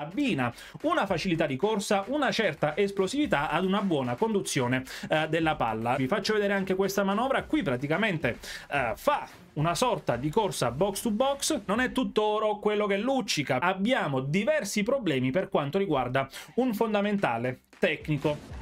abbina una facilità di corsa, una certa esplosività ad una buona conduzione eh, della palla. Vi faccio vedere anche questa manovra, qui praticamente eh, fa una sorta di corsa box to box, non è tutt'oro quello che luccica, abbiamo diversi problemi per quanto riguarda un fondamentale tecnico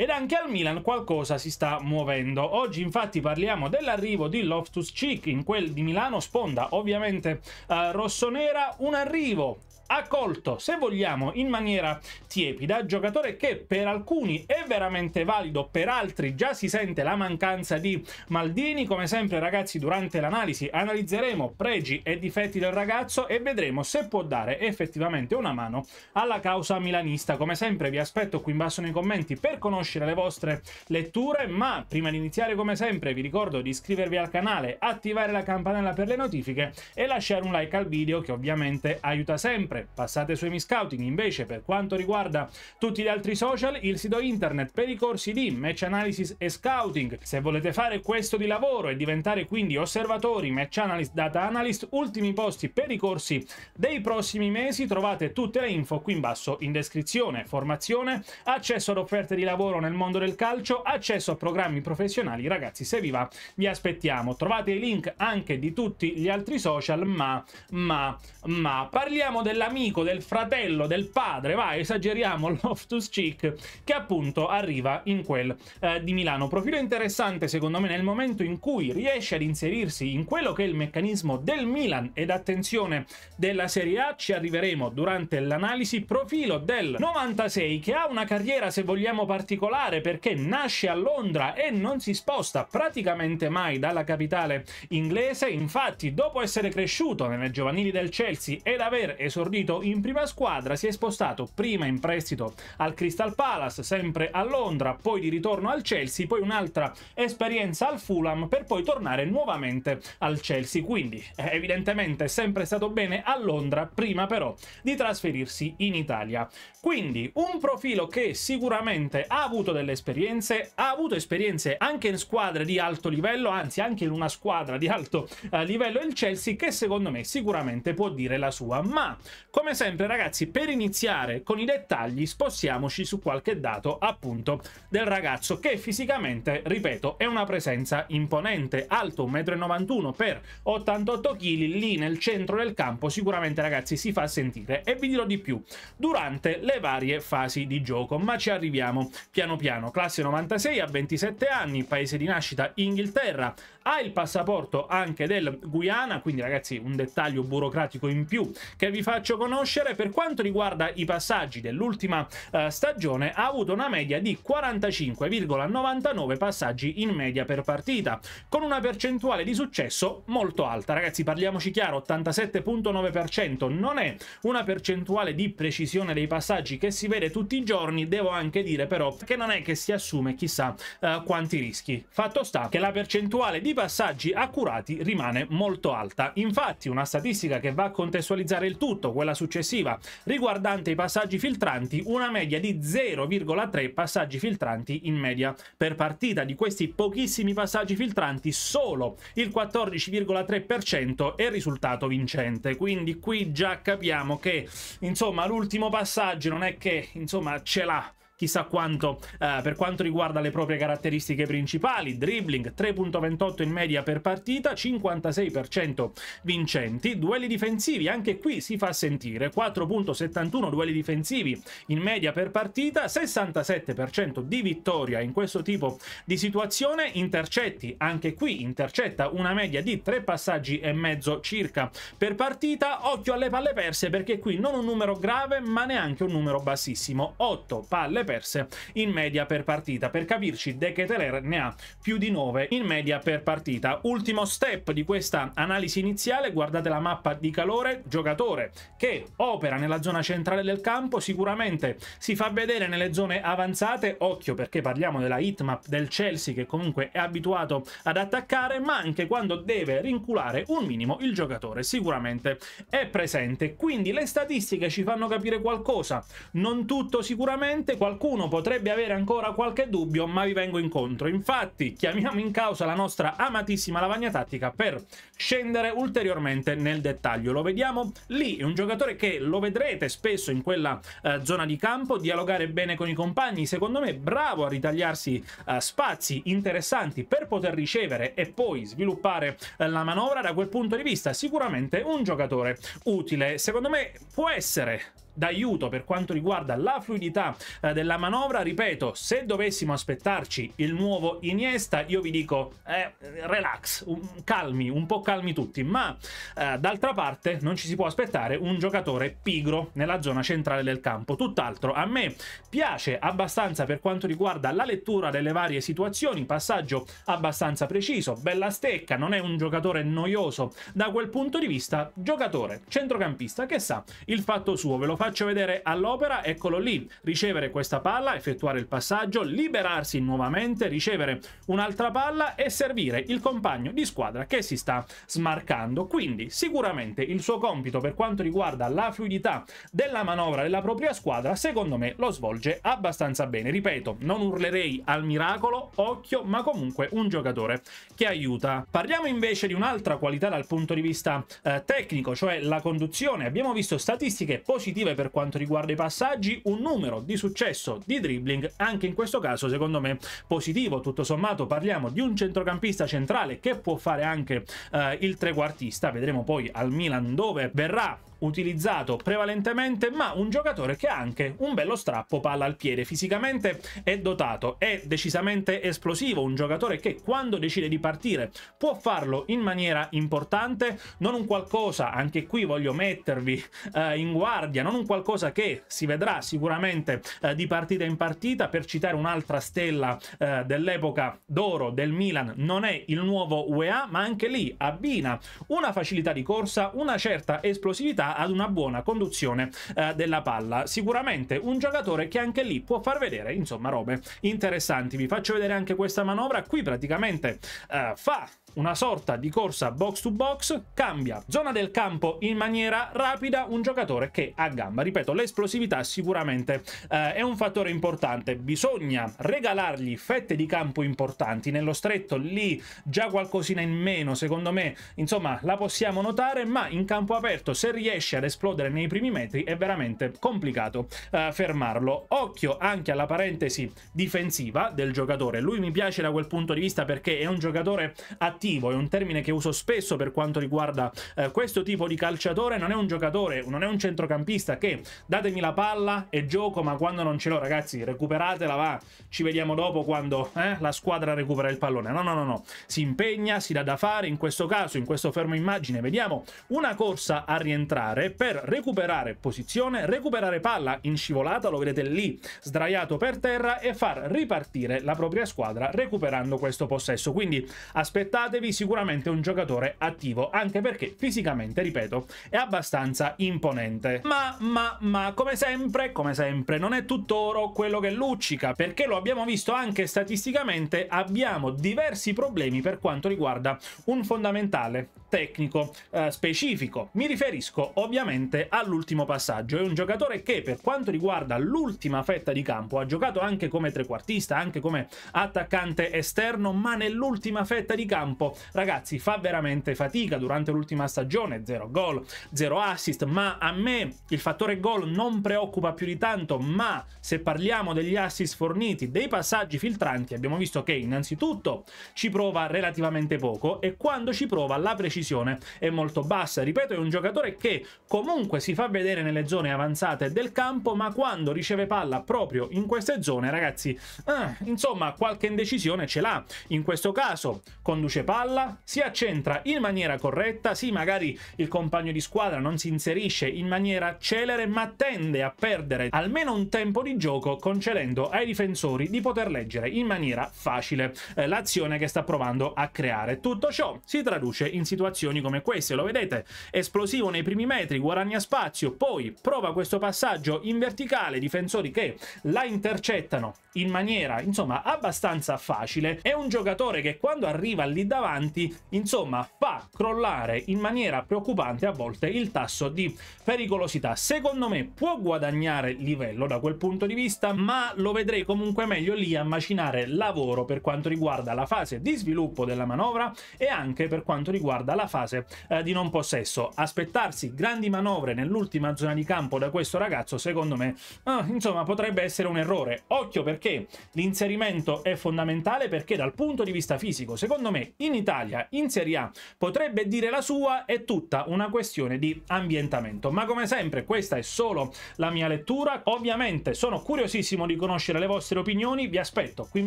ed anche al Milan qualcosa si sta muovendo. Oggi infatti parliamo dell'arrivo di Loftus Cheek in quel di Milano, sponda ovviamente eh, rossonera, un arrivo accolto, se vogliamo, in maniera tiepida, giocatore che per alcuni è veramente valido, per altri già si sente la mancanza di Maldini. Come sempre ragazzi, durante l'analisi analizzeremo pregi e difetti del ragazzo e vedremo se può dare effettivamente una mano alla causa milanista. Come sempre vi aspetto qui in basso nei commenti per conoscere le vostre letture, ma prima di iniziare come sempre vi ricordo di iscrivervi al canale, attivare la campanella per le notifiche e lasciare un like al video che ovviamente aiuta sempre errore. Passate su Emi Scouting, invece, per quanto riguarda tutti gli altri social, il sito internet per i corsi di match analysis e scouting. Se volete fare questo di lavoro e diventare quindi osservatori, match analyst, data analyst, ultimi posti per i corsi dei prossimi mesi, trovate tutte le info qui in basso in descrizione. Formazione, accesso ad offerte di lavoro nel mondo del calcio, accesso a programmi professionali. Ragazzi, se vi va, vi aspettiamo. Trovate i link anche di tutti gli altri social, ma, ma, ma. Parliamo della dell'amico, del fratello, del padre, vai, esageriamo, Loftus Cheek, che appunto arriva in quel eh, di Milano. Profilo interessante secondo me nel momento in cui riesce ad inserirsi in quello che è il meccanismo del Milan ed attenzione della Serie A, ci arriveremo durante l'analisi, profilo del 96 che ha una carriera se vogliamo particolare perché nasce a Londra e non si sposta praticamente mai dalla capitale inglese, infatti dopo essere cresciuto nelle giovanili del Chelsea ed aver esordito esordito in prima squadra, si è spostato prima in prestito al Crystal Palace, sempre a Londra, poi di ritorno al Chelsea, poi un'altra esperienza al Fulham per poi tornare nuovamente al Chelsea. Quindi eh, evidentemente è sempre stato bene a Londra prima però di trasferirsi in Italia. Quindi un profilo che sicuramente ha avuto delle esperienze, ha avuto esperienze anche in squadre di alto livello, anzi anche in una squadra di alto eh, livello il Chelsea che secondo me sicuramente può dire la sua, ma come sempre ragazzi, per iniziare con i dettagli spostiamoci su qualche dato appunto del ragazzo che fisicamente, ripeto, è una presenza imponente, alto 1,91 m per 88 kg, lì nel centro del campo sicuramente ragazzi si fa sentire e vi dirò di più durante le varie fasi di gioco, ma ci arriviamo piano piano. Classe 96 a 27 anni, paese di nascita Inghilterra, ha il passaporto anche del Guyana, quindi ragazzi un dettaglio burocratico in più che vi faccio conoscere, per quanto riguarda i passaggi dell'ultima eh, stagione, ha avuto una media di 45,99 passaggi in media per partita, con una percentuale di successo molto alta. Ragazzi, parliamoci chiaro, 87,9% non è una percentuale di precisione dei passaggi che si vede tutti i giorni, devo anche dire però che non è che si assume chissà eh, quanti rischi. Fatto sta che la percentuale di passaggi accurati rimane molto alta. Infatti una statistica che va a contestualizzare il tutto, quella alla successiva, riguardante i passaggi filtranti una media di 0,3 passaggi filtranti in media per partita. Di questi pochissimi passaggi filtranti solo il 14,3% è risultato vincente, quindi qui già capiamo che insomma l'ultimo passaggio non è che insomma ce l'ha chissà quanto eh, per quanto riguarda le proprie caratteristiche principali, dribbling 3.28 in media per partita, 56% vincenti, duelli difensivi, anche qui si fa sentire, 4.71 duelli difensivi in media per partita, 67% di vittoria in questo tipo di situazione, intercetti, anche qui intercetta una media di 3 passaggi e mezzo circa per partita, occhio alle palle perse perché qui non un numero grave ma neanche un numero bassissimo, 8 palle perse in media per partita. Per capirci, De Keteler ne ha più di 9 in media per partita. Ultimo step di questa analisi iniziale, guardate la mappa di calore, giocatore che opera nella zona centrale del campo, sicuramente si fa vedere nelle zone avanzate, occhio perché parliamo della hitmap del Chelsea che comunque è abituato ad attaccare, ma anche quando deve rinculare un minimo il giocatore sicuramente è presente. Quindi le statistiche ci fanno capire qualcosa, non tutto sicuramente, qualcosa qualcuno potrebbe avere ancora qualche dubbio, ma vi vengo incontro. Infatti, chiamiamo in causa la nostra amatissima lavagna tattica per scendere ulteriormente nel dettaglio. Lo vediamo lì, è un giocatore che lo vedrete spesso in quella eh, zona di campo, dialogare bene con i compagni, secondo me bravo a ritagliarsi eh, spazi interessanti per poter ricevere e poi sviluppare eh, la manovra. Da quel punto di vista sicuramente un giocatore utile. Secondo me può essere d'aiuto per quanto riguarda la fluidità eh, della manovra. Ripeto, se dovessimo aspettarci il nuovo Iniesta, io vi dico eh, relax, un, calmi, un po' calmi tutti, ma eh, d'altra parte non ci si può aspettare un giocatore pigro nella zona centrale del campo. Tutt'altro, a me piace abbastanza per quanto riguarda la lettura delle varie situazioni, passaggio abbastanza preciso, bella stecca, non è un giocatore noioso da quel punto di vista, giocatore centrocampista che sa il fatto suo, ve lo fa faccio vedere all'opera, eccolo lì, ricevere questa palla, effettuare il passaggio, liberarsi nuovamente, ricevere un'altra palla e servire il compagno di squadra che si sta smarcando. Quindi sicuramente il suo compito per quanto riguarda la fluidità della manovra della propria squadra, secondo me lo svolge abbastanza bene. Ripeto, non urlerei al miracolo, occhio, ma comunque un giocatore che aiuta. Parliamo invece di un'altra qualità dal punto di vista eh, tecnico, cioè la conduzione. Abbiamo visto statistiche positive offensive per quanto riguarda i passaggi, un numero di successo di dribbling, anche in questo caso secondo me positivo, tutto sommato parliamo di un centrocampista centrale che può fare anche eh, il trequartista, vedremo poi al Milan dove verrà utilizzato prevalentemente, ma un giocatore che ha anche un bello strappo palla al piede. Fisicamente è dotato, è decisamente esplosivo, un giocatore che quando decide di partire può farlo in maniera importante, non un qualcosa, anche qui voglio mettervi eh, in guardia, non un qualcosa che si vedrà sicuramente eh, di partita in partita, per citare un'altra stella eh, dell'epoca d'oro del Milan, non è il nuovo UEA, ma anche lì abbina una facilità di corsa, una certa esplosività ad una buona conduzione eh, della palla. Sicuramente un giocatore che anche lì può far vedere, insomma, robe interessanti. Vi faccio vedere anche questa manovra. Qui praticamente eh, fa una sorta di corsa box to box, cambia zona del campo in maniera rapida un giocatore che ha gamba. Ripeto, l'esplosività sicuramente eh, è un fattore importante, bisogna regalargli fette di campo importanti, nello stretto lì già qualcosina in meno, secondo me, insomma, la possiamo notare, ma in campo aperto se riesce ad esplodere nei primi metri è veramente complicato eh, fermarlo. Occhio anche alla parentesi difensiva del giocatore, lui mi piace da quel punto di vista perché è un giocatore attivo attivo, è un termine che uso spesso per quanto riguarda eh, questo tipo di calciatore, non è un giocatore, non è un centrocampista che datemi la palla e gioco, ma quando non ce l'ho ragazzi recuperatela, va, ci vediamo dopo quando eh, la squadra recupera il pallone. No, no, no, no, si impegna, si dà da fare, in questo caso, in questo fermo immagine, vediamo una corsa a rientrare per recuperare posizione, recuperare palla in scivolata, lo vedete lì, sdraiato per terra e far ripartire la propria squadra recuperando questo possesso. Quindi aspettate Prendetevi sicuramente un giocatore attivo, anche perché fisicamente, ripeto, è abbastanza imponente. Ma, ma, ma, come sempre, come sempre, non è tutto oro quello che luccica, perché lo abbiamo visto anche statisticamente, abbiamo diversi problemi per quanto riguarda un fondamentale tecnico eh, specifico. Mi riferisco ovviamente all'ultimo passaggio, è un giocatore che per quanto riguarda l'ultima fetta di campo ha giocato anche come trequartista, anche come attaccante esterno, ma nell'ultima fetta di campo campo. Ragazzi, fa veramente fatica durante l'ultima stagione, 0 gol, 0 assist, ma a me il fattore gol non preoccupa più di tanto, ma se parliamo degli assist forniti, dei passaggi filtranti, abbiamo visto che innanzitutto ci prova relativamente poco e quando ci prova la precisione è molto bassa. Ripeto, è un giocatore che comunque si fa vedere nelle zone avanzate del campo, ma quando riceve palla proprio in queste zone, ragazzi, eh, insomma, qualche indecisione ce l'ha. In questo caso conduce palla, si accentra in maniera corretta, sì magari il compagno di squadra non si inserisce in maniera celere ma tende a perdere almeno un tempo di gioco concedendo ai difensori di poter leggere in maniera facile eh, l'azione che sta provando a creare. Tutto ciò si traduce in situazioni come queste, lo vedete, esplosivo nei primi metri, guadagna spazio, poi prova questo passaggio in verticale, difensori che la intercettano in maniera insomma abbastanza facile, è un giocatore che quando arriva lì da davanti, insomma fa crollare in maniera preoccupante a volte il tasso di pericolosità. Secondo me può guadagnare livello da quel punto di vista, ma lo vedrei comunque meglio lì a macinare lavoro per quanto riguarda la fase di sviluppo della manovra e anche per quanto riguarda la fase eh, di non possesso. Aspettarsi grandi manovre nell'ultima zona di campo da questo ragazzo, secondo me, eh, insomma, potrebbe essere un errore. Occhio perché l'inserimento è fondamentale perché dal punto di vista fisico, secondo me, in Italia, in Serie A, potrebbe dire la sua, è tutta una questione di ambientamento. Ma come sempre questa è solo la mia lettura, ovviamente sono curiosissimo di conoscere le vostre opinioni, vi aspetto qui in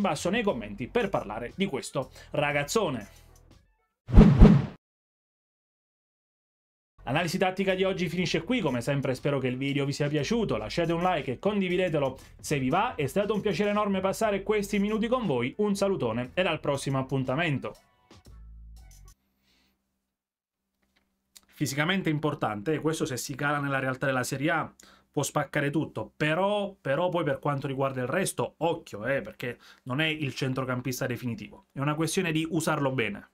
basso nei commenti per parlare di questo ragazzone. L'analisi tattica di oggi finisce qui, come sempre spero che il video vi sia piaciuto, lasciate un like e condividetelo se vi va, è stato un piacere enorme passare questi minuti con voi, un salutone e al prossimo appuntamento. fisicamente importante e questo se si cala nella realtà della Serie A può spaccare tutto, però, però poi per quanto riguarda il resto, occhio, eh, perché non è il centrocampista definitivo, è una questione di usarlo bene.